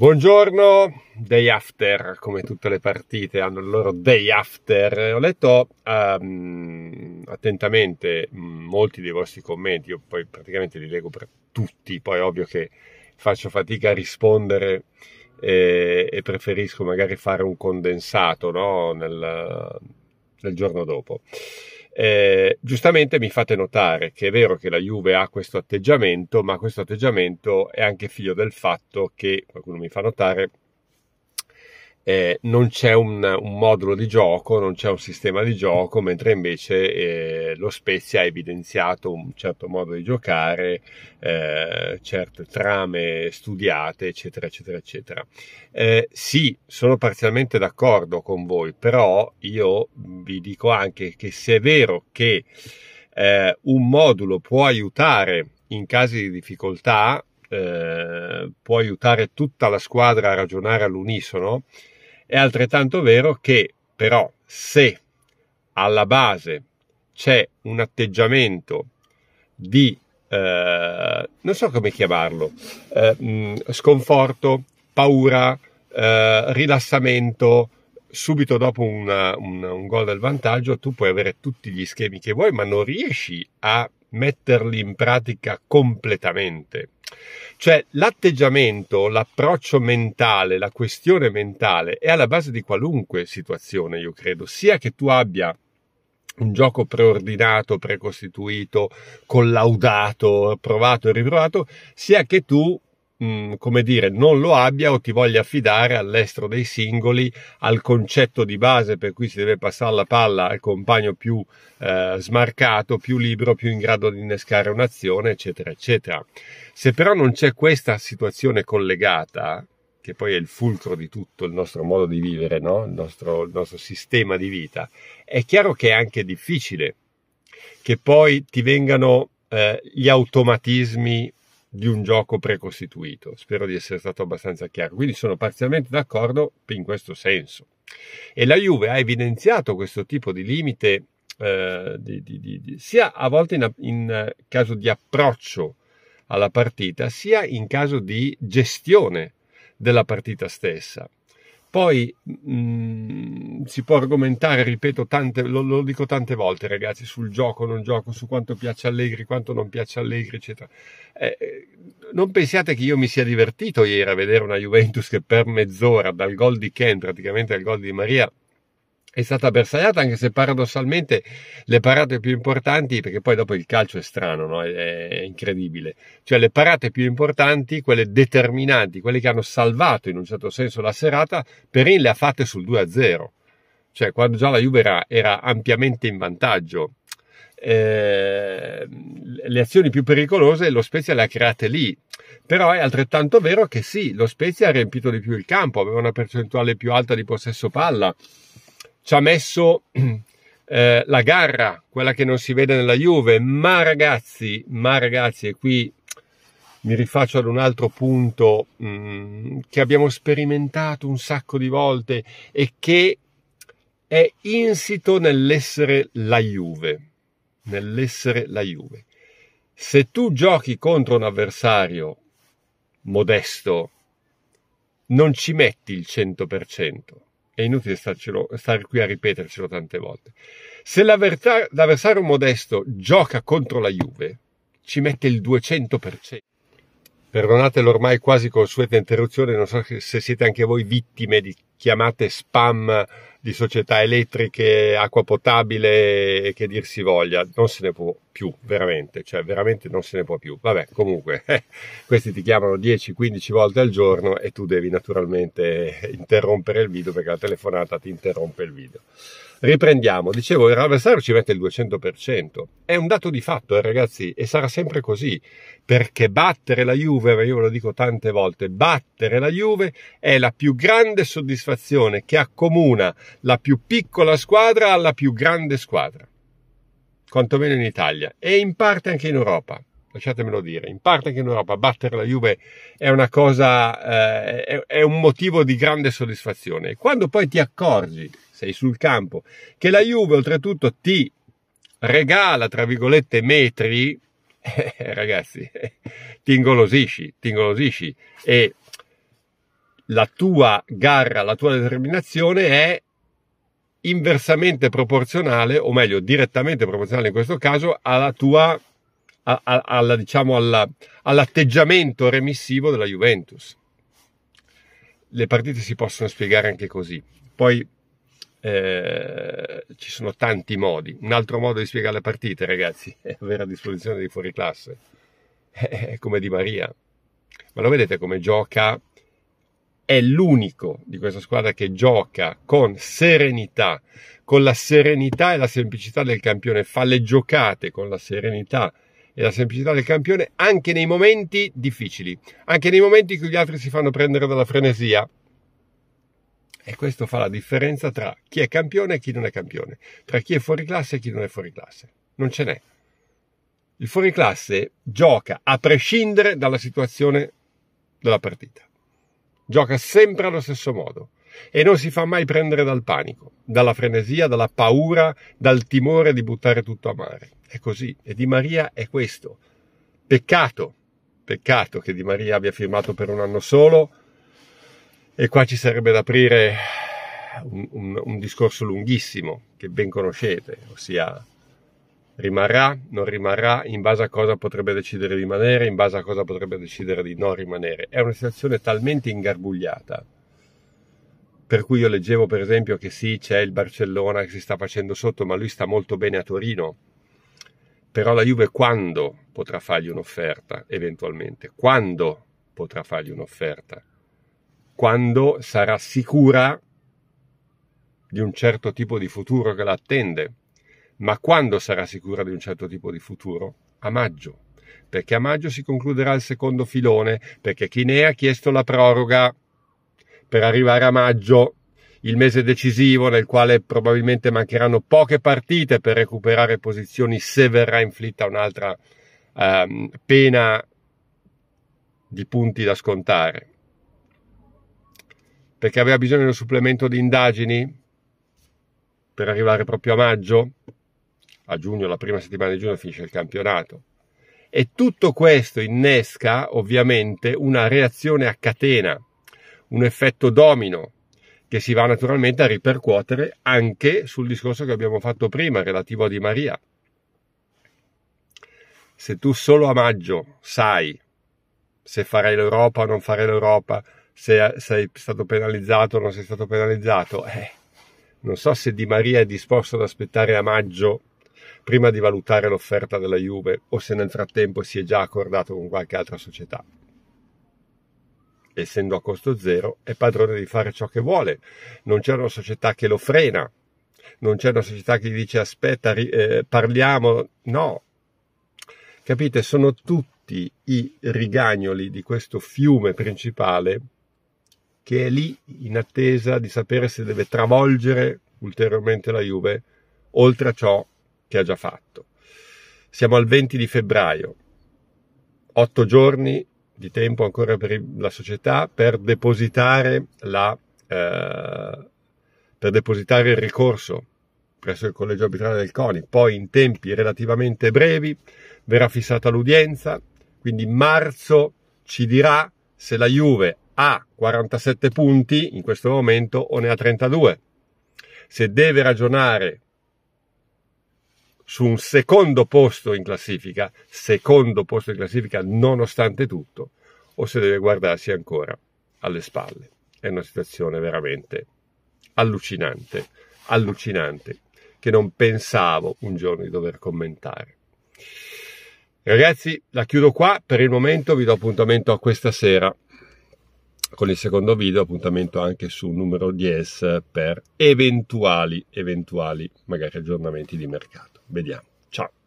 Buongiorno, day after, come tutte le partite hanno il loro day after. Ho letto um, attentamente mm, molti dei vostri commenti, io poi praticamente li leggo per tutti, poi ovvio che faccio fatica a rispondere e, e preferisco magari fare un condensato no? nel, nel giorno dopo. Eh, giustamente mi fate notare che è vero che la Juve ha questo atteggiamento, ma questo atteggiamento è anche figlio del fatto che, qualcuno mi fa notare, eh, non c'è un, un, modulo di gioco, non c'è un sistema di gioco, mentre invece eh, lo Spezia ha evidenziato un certo modo di giocare, eh, certe trame studiate, eccetera, eccetera, eccetera. Eh, sì, sono parzialmente d'accordo con voi, però io vi dico anche che se è vero che eh, un modulo può aiutare in casi di difficoltà, eh, può aiutare tutta la squadra a ragionare all'unisono, è altrettanto vero che però se alla base c'è un atteggiamento di, eh, non so come chiamarlo, eh, sconforto, paura, eh, rilassamento, subito dopo una, un, un gol del vantaggio tu puoi avere tutti gli schemi che vuoi, ma non riesci a metterli in pratica completamente. Cioè l'atteggiamento, l'approccio mentale, la questione mentale è alla base di qualunque situazione, io credo, sia che tu abbia un gioco preordinato, precostituito, collaudato, provato e riprovato, sia che tu Mm, come dire, non lo abbia o ti voglia affidare all'estero dei singoli, al concetto di base per cui si deve passare la palla al compagno più eh, smarcato, più libero, più in grado di innescare un'azione, eccetera, eccetera. Se però non c'è questa situazione collegata, che poi è il fulcro di tutto il nostro modo di vivere, no? il, nostro, il nostro sistema di vita, è chiaro che è anche difficile che poi ti vengano eh, gli automatismi di un gioco precostituito. Spero di essere stato abbastanza chiaro. Quindi sono parzialmente d'accordo in questo senso. E la Juve ha evidenziato questo tipo di limite eh, di, di, di, sia a volte in, in caso di approccio alla partita, sia in caso di gestione della partita stessa. Poi mh, mm, si può argomentare, ripeto, tante, lo, lo, dico tante volte ragazzi, sul gioco, non gioco, su quanto piace Allegri, quanto non piace Allegri, eccetera. Eh, eh, non pensiate che io mi sia divertito ieri a vedere una Juventus che per mezz'ora, dal gol di Ken praticamente al gol di Maria, è stata bersagliata anche se paradossalmente le parate più importanti perché poi dopo il calcio è strano no? è, è, incredibile cioè le parate più importanti quelle determinanti quelle che hanno salvato in un certo senso la serata Perin le ha fatte sul 2-0 cioè quando già la Juve era, era ampiamente in vantaggio eh, le azioni più pericolose lo Spezia le ha create lì però è altrettanto vero che sì lo Spezia ha riempito di più il campo aveva una percentuale più alta di possesso palla ci ha messo eh, la garra, quella che non si vede nella Juve, ma ragazzi, ma ragazzi, e qui mi rifaccio ad un altro punto mh, mm, che abbiamo sperimentato un sacco di volte e che è insito nell'essere la Juve, nell'essere la Juve. Se tu giochi contro un avversario modesto, non ci metti il 100% è inutile starcelo, stare qui a ripetercelo tante volte. Se l'avversario modesto gioca contro la Juve, ci mette il 200%. Perdonate l'ormai quasi consueta interruzione, non so se siete anche voi vittime di chiamate spam di società elettriche, acqua potabile e che dir si voglia, non se ne può più, veramente, cioè veramente non se ne può più. Vabbè, comunque, eh, questi ti chiamano 10-15 volte al giorno e tu devi naturalmente interrompere il video perché la telefonata ti interrompe il video. Riprendiamo, dicevo, il l'avversario ci mette il 200%, è un dato di fatto, eh, ragazzi, e sarà sempre così, perché battere la Juve, io ve lo dico tante volte, battere la Juve è la più grande soddisfazione che accomuna la più piccola squadra alla più grande squadra, quantomeno in Italia e in parte anche in Europa lasciatemelo dire, in parte anche in Europa, battere la Juve è una cosa, eh, è, è, un motivo di grande soddisfazione. Quando poi ti accorgi, sei sul campo, che la Juve oltretutto ti regala, tra virgolette, metri, eh, ragazzi, ti ingolosisci, ti ingolosisci e la tua garra, la tua determinazione è inversamente proporzionale, o meglio, direttamente proporzionale in questo caso, alla tua a, a, alla, diciamo alla, all'atteggiamento remissivo della Juventus. Le partite si possono spiegare anche così. Poi eh, ci sono tanti modi. Un altro modo di spiegare le partite, ragazzi, è avere a disposizione dei fuoriclasse, è come Di Maria. Ma lo vedete come gioca? È l'unico di questa squadra che gioca con serenità, con la serenità e la semplicità del campione, fa le giocate con la serenità e la semplicità del campione anche nei momenti difficili, anche nei momenti in cui gli altri si fanno prendere dalla frenesia. E questo fa la differenza tra chi è campione e chi non è campione, tra chi è fuori classe e chi non è fuori classe. Non ce n'è. Il fuori classe gioca a prescindere dalla situazione della partita. Gioca sempre allo stesso modo e non si fa mai prendere dal panico, dalla frenesia, dalla paura, dal timore di buttare tutto a mare. È così, e Di Maria è questo. Peccato, peccato che Di Maria abbia firmato per un anno solo, e qua ci sarebbe da aprire un, un, un discorso lunghissimo che ben conoscete, ossia rimarrà, non rimarrà, in base a cosa potrebbe decidere di rimanere, in base a cosa potrebbe decidere di non rimanere. È una situazione talmente ingarbugliata per cui io leggevo per esempio che sì, c'è il Barcellona che si sta facendo sotto, ma lui sta molto bene a Torino. Però la Juve quando potrà fargli un'offerta, eventualmente? Quando potrà fargli un'offerta? Quando sarà sicura di un certo tipo di futuro che la attende? Ma quando sarà sicura di un certo tipo di futuro? A maggio. Perché a maggio si concluderà il secondo filone, perché chi ne ha chiesto la proroga per arrivare a maggio, il mese decisivo nel quale probabilmente mancheranno poche partite per recuperare posizioni se verrà inflitta un'altra ehm, pena di punti da scontare. Perché aveva bisogno di un supplemento di indagini per arrivare proprio a maggio, a giugno, la prima settimana di giugno finisce il campionato. E tutto questo innesca ovviamente una reazione a catena un effetto domino che si va naturalmente a ripercuotere anche sul discorso che abbiamo fatto prima relativo a Di Maria. Se tu solo a maggio sai se farai l'Europa o non farai l'Europa, se sei stato penalizzato o non sei stato penalizzato, eh, non so se Di Maria è disposto ad aspettare a maggio prima di valutare l'offerta della Juve o se nel frattempo si è già accordato con qualche altra società essendo a costo zero, è padrone di fare ciò che vuole. Non c'è una società che lo frena, non c'è una società che gli dice aspetta, eh, parliamo, no. Capite? Sono tutti i rigagnoli di questo fiume principale che è lì in attesa di sapere se deve travolgere ulteriormente la Juve, oltre a ciò che ha già fatto. Siamo al 20 di febbraio, otto giorni di tempo ancora per la società per depositare, la, eh, per depositare il ricorso presso il collegio arbitrale del CONI. Poi in tempi relativamente brevi verrà fissata l'udienza, quindi marzo ci dirà se la Juve ha 47 punti in questo momento o ne ha 32. Se deve ragionare su un secondo posto in classifica, secondo posto in classifica nonostante tutto, o se deve guardarsi ancora alle spalle. È una situazione veramente allucinante, allucinante, che non pensavo un giorno di dover commentare. Ragazzi, la chiudo qua per il momento, vi do appuntamento a questa sera con il secondo video, appuntamento anche su numero 10 per eventuali, eventuali magari aggiornamenti di mercato. Vediamo. Ciao.